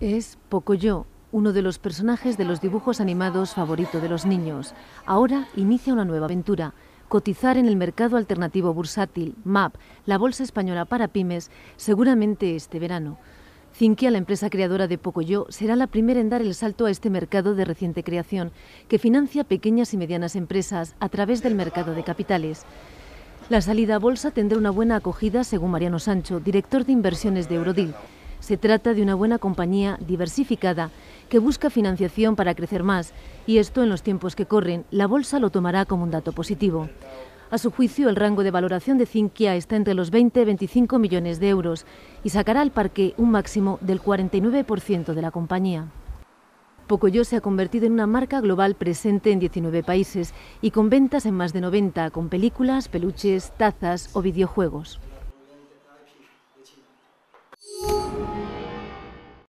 Es Pocoyo, uno de los personajes de los dibujos animados favorito de los niños. Ahora inicia una nueva aventura. Cotizar en el mercado alternativo bursátil, MAP, la bolsa española para pymes, seguramente este verano. Cinquia, la empresa creadora de Pocoyo, será la primera en dar el salto a este mercado de reciente creación, que financia pequeñas y medianas empresas a través del mercado de capitales. La salida a bolsa tendrá una buena acogida, según Mariano Sancho, director de inversiones de Eurodil. Se trata de una buena compañía diversificada que busca financiación para crecer más y esto en los tiempos que corren la bolsa lo tomará como un dato positivo. A su juicio, el rango de valoración de Cinquia está entre los 20 y 25 millones de euros y sacará al parque un máximo del 49% de la compañía. Pocoyo se ha convertido en una marca global presente en 19 países y con ventas en más de 90, con películas, peluches, tazas o videojuegos.